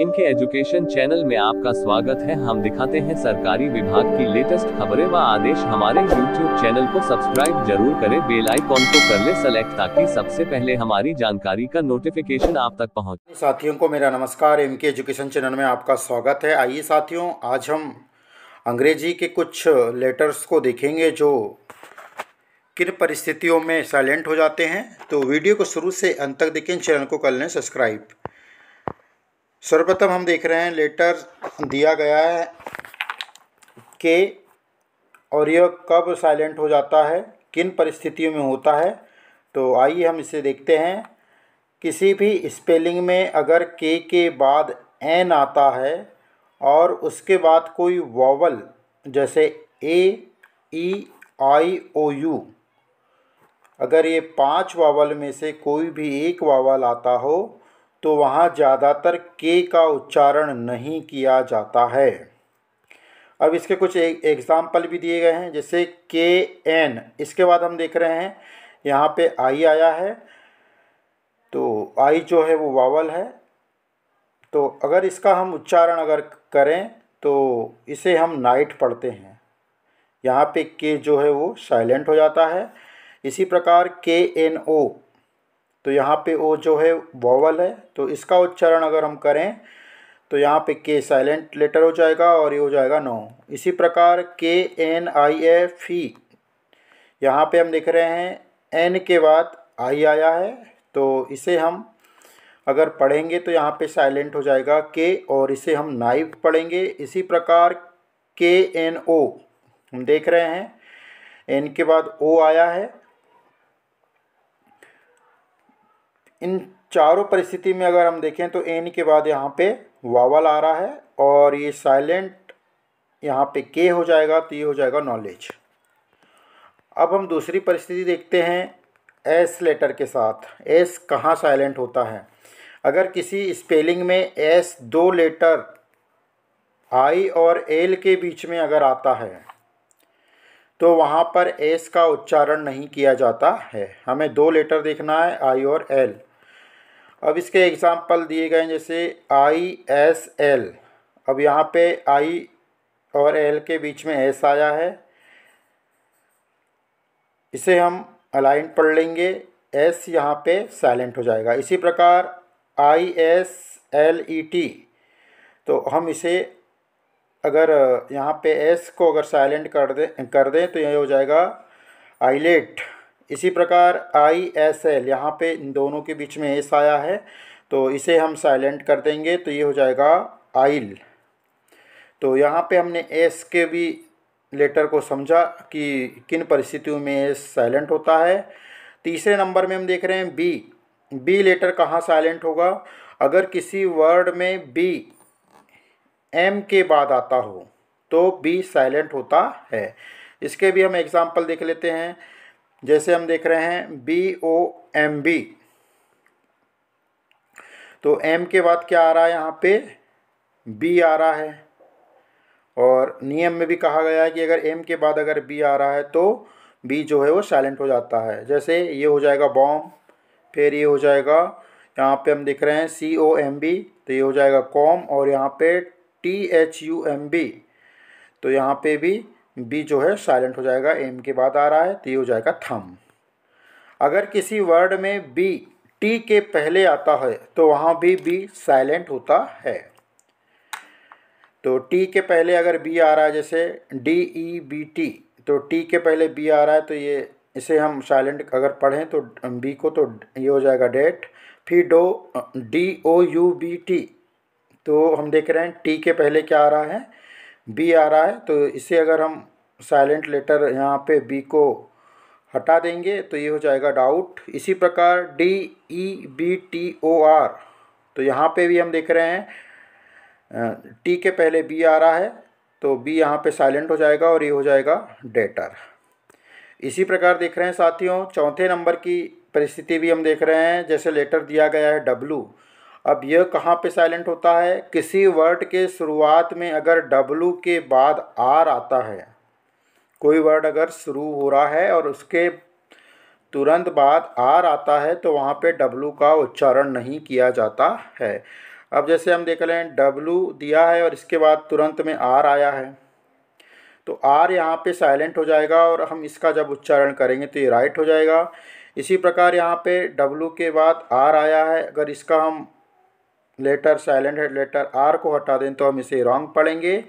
इनके education channel में आपका स्वागत है हम दिखाते हैं सरकारी विभाग की लेटेस्ट खबरें व आदेश हमारे यूट्यूब चैनल को सब्सक्राइब जरूर करें बेल आइकॉन को कर ले सेलेक्ट ताकि सबसे पहले हमारी जानकारी का नोटिफिकेशन आप तक पहुंच साथियों को मेरा नमस्कार एम एजुकेशन चैनल में आपका स्वागत है आइए साथियों आज हम अंग्रेजी के कुछ लेटर्स को देखेंगे जो किन परिस्थितियों में साइलेंट हो जाते हैं तो वीडियो को शुरू से अंत तक देखें चैनल को कर लें सब्सक्राइब सर्वप्रथम हम देख रहे हैं लेटर दिया गया है कि और यह कब साइलेंट हो जाता है किन परिस्थितियों में होता है तो आइए हम इसे देखते हैं किसी भी स्पेलिंग में अगर के के बाद एन आता है और उसके बाद कोई वॉवल जैसे ए ई आई ओ यू अगर ये पांच वावल में से कोई भी एक वावल आता हो तो वहाँ ज़्यादातर के का उच्चारण नहीं किया जाता है अब इसके कुछ एग्ज़ाम्पल भी दिए गए हैं जैसे के एन इसके बाद हम देख रहे हैं यहाँ पे आई आया है तो आई जो है वो वावल है तो अगर इसका हम उच्चारण अगर करें तो इसे हम नाइट पढ़ते हैं यहाँ पे के जो है वो साइलेंट हो जाता है इसी प्रकार के एन ओ तो यहाँ पे ओ जो है वॉवल है तो इसका उच्चारण अगर हम करें तो यहाँ पे के साइलेंट लेटर हो जाएगा और ये हो जाएगा नो इसी प्रकार के एन आई एफ ई यहाँ पे हम देख रहे हैं एन के बाद आई आया है तो इसे हम अगर पढ़ेंगे तो यहाँ पे साइलेंट हो जाएगा के और इसे हम नाइव पढ़ेंगे इसी प्रकार के एन ओ हम देख रहे हैं एन के बाद ओ आया है इन चारों परिस्थिति में अगर हम देखें तो एन के बाद यहाँ पे वावल आ रहा है और ये साइलेंट यहाँ पे के हो जाएगा तो ये हो जाएगा नॉलेज अब हम दूसरी परिस्थिति देखते हैं एस लेटर के साथ एस कहाँ साइलेंट होता है अगर किसी स्पेलिंग में एस दो लेटर आई और एल के बीच में अगर आता है तो वहाँ पर एस का उच्चारण नहीं किया जाता है हमें दो लेटर देखना है आई और एल अब इसके एग्ज़ाम्पल दिए गए जैसे आई एस एल अब यहाँ पे आई और एल के बीच में एस आया है इसे हम अलाइन पढ़ लेंगे एस यहाँ पे साइलेंट हो जाएगा इसी प्रकार I S L E T तो हम इसे अगर यहाँ पे एस को अगर साइलेंट कर दें कर दें तो यह हो जाएगा आईलेट इसी प्रकार आई एस एल यहाँ पे इन दोनों के बीच में एस आया है तो इसे हम साइलेंट कर देंगे तो ये हो जाएगा आइल तो यहाँ पे हमने एस के भी लेटर को समझा कि किन परिस्थितियों में एस साइलेंट होता है तीसरे नंबर में हम देख रहे हैं बी बी लेटर कहाँ साइलेंट होगा अगर किसी वर्ड में बी एम के बाद आता हो तो बी साइलेंट होता है इसके भी हम एग्ज़ाम्पल देख लेते हैं जैसे हम देख रहे हैं बी ओ एम बी तो एम के बाद क्या आ रहा है यहाँ पे बी आ रहा है और नियम में भी कहा गया है कि अगर एम के बाद अगर बी आ रहा है तो बी जो है वो साइलेंट हो जाता है जैसे ये हो जाएगा बॉम फिर ये हो जाएगा यहाँ पे हम देख रहे हैं सी ओ एम बी तो ये हो जाएगा कॉम और यहाँ पे T H U M B तो यहाँ पे भी बी जो है साइलेंट हो जाएगा एम के बाद आ रहा है तो ये हो जाएगा थम अगर किसी वर्ड में बी टी के पहले आता है तो वहाँ भी बी साइलेंट होता है तो टी के पहले अगर बी आ रहा है जैसे डी ई बी टी तो टी के पहले बी आ रहा है तो ये इसे हम साइलेंट अगर पढ़ें तो बी को तो ये हो जाएगा डेट फिर doubt D O U B T तो हम देख रहे हैं टी के पहले क्या आ रहा है बी आ रहा है तो इसे अगर हम साइलेंट लेटर यहाँ पे बी को हटा देंगे तो ये हो जाएगा डाउट इसी प्रकार D E B T O R तो यहाँ पे भी हम देख रहे हैं टी के पहले बी आ रहा है तो बी यहाँ पे साइलेंट हो जाएगा और ये हो जाएगा डेटर इसी प्रकार देख रहे हैं साथियों चौथे नंबर की परिस्थिति भी हम देख रहे हैं जैसे लेटर दिया गया है डब्लू अब यह कहाँ पे साइलेंट होता है किसी वर्ड के शुरुआत में अगर डब्लू के बाद आर आता है कोई वर्ड अगर शुरू हो रहा है और उसके तुरंत बाद आर आता है तो वहाँ पे डब्लू का उच्चारण नहीं किया जाता है अब जैसे हम देख लें डब्लू दिया है और इसके बाद तुरंत में आर आया है तो आर यहाँ पे साइलेंट हो जाएगा और हम इसका जब उच्चारण करेंगे तो ये राइट हो जाएगा इसी प्रकार यहाँ पे डब्लू के बाद आर आया है अगर इसका हम लेटर साइलेंट है लेटर आर को हटा दें तो हम इसे रॉन्ग पढ़ेंगे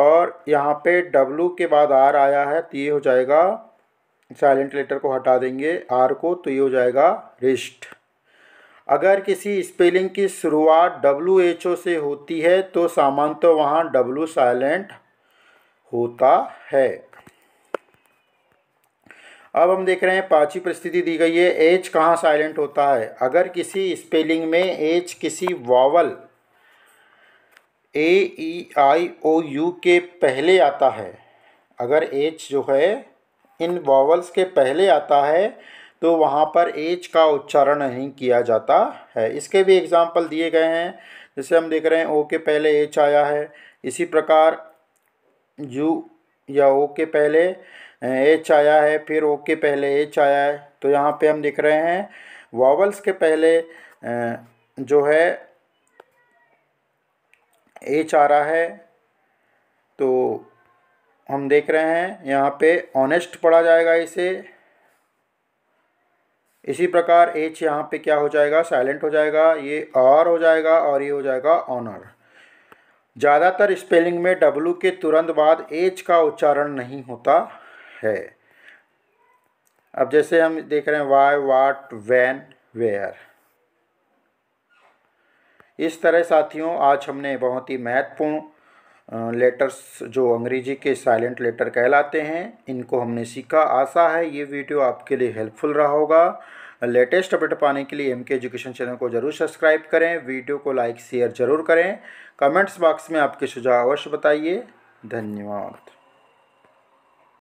और यहाँ पे डब्लू के बाद आर आया है तो ये हो जाएगा साइलेंट लेटर को हटा देंगे आर को तो ये हो जाएगा रिस्ट अगर किसी स्पेलिंग की शुरुआत डब्लू एच ओ से होती है तो सामान्यतः तो वहाँ डब्लू साइलेंट होता है अब हम देख रहे हैं पांचवी परिस्थिति दी गई है एच कहाँ साइलेंट होता है अगर किसी स्पेलिंग में एच किसी vowel A E I O you के पहले आता है अगर एच जो है इन वावल्स के पहले आता है तो वहाँ पर एच का उच्चारण नहीं किया जाता है इसके भी एग्जाम्पल दिए गए हैं जैसे हम देख रहे हैं ओ के पहले एच आया है इसी प्रकार यू या ओ के पहले एच आया है फिर ओ के पहले एच आया है तो यहाँ पे हम देख रहे हैं वॉवल्स के पहले जो है एच आ रहा है तो हम देख रहे हैं यहाँ पे ऑनेस्ट पढ़ा जाएगा इसे इसी प्रकार एच यहाँ पे क्या हो जाएगा साइलेंट हो जाएगा ये आर हो जाएगा और ये हो जाएगा ऑनर ज़्यादातर स्पेलिंग में डब्लू के तुरंत बाद एच का उच्चारण नहीं होता है अब जैसे हम देख रहे हैं वाई वाट वैन वेयर इस तरह साथियों आज हमने बहुत ही महत्वपूर्ण लेटर्स जो अंग्रेजी के साइलेंट लेटर कहलाते हैं इनको हमने सीखा आशा है ये वीडियो आपके लिए हेल्पफुल रहा होगा लेटेस्ट अपडेट पाने के लिए एम के एजुकेशन चैनल को जरूर सब्सक्राइब करें वीडियो को लाइक शेयर जरूर करें कमेंट्स बॉक्स में आपके सुझाव अवश्य बताइए धन्यवाद